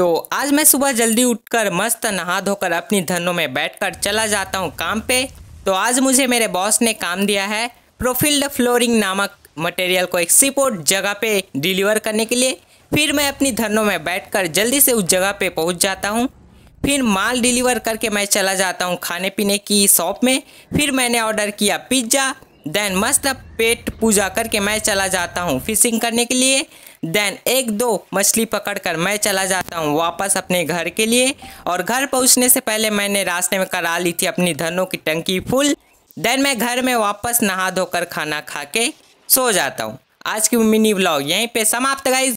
तो आज मैं सुबह जल्दी उठकर मस्त नहा धोकर अपनी धनों में बैठकर चला जाता हूँ काम पे तो आज मुझे मेरे बॉस ने काम दिया है प्रोफील्ड फ्लोरिंग नामक मटेरियल को एक सीपोर्ट जगह पे डिलीवर करने के लिए फिर मैं अपनी धनों में बैठकर जल्दी से उस जगह पे पहुंच जाता हूँ फिर माल डिलीवर करके मैं चला जाता हूँ खाने पीने की शॉप में फिर मैंने ऑर्डर किया पिज्ज़ा देन मस्त पेट पूजा करके मैं चला जाता हूँ फिशिंग करने के लिए देन एक दो मछली पकड़कर मैं चला जाता हूँ वापस अपने घर के लिए और घर पहुँचने से पहले मैंने रास्ते में करा ली थी अपनी धनों की टंकी फुल देन मैं घर में वापस नहा धोकर खाना खा के सो जाता हूँ आज की मिनी ब्लॉग यहीं पे समाप्त गई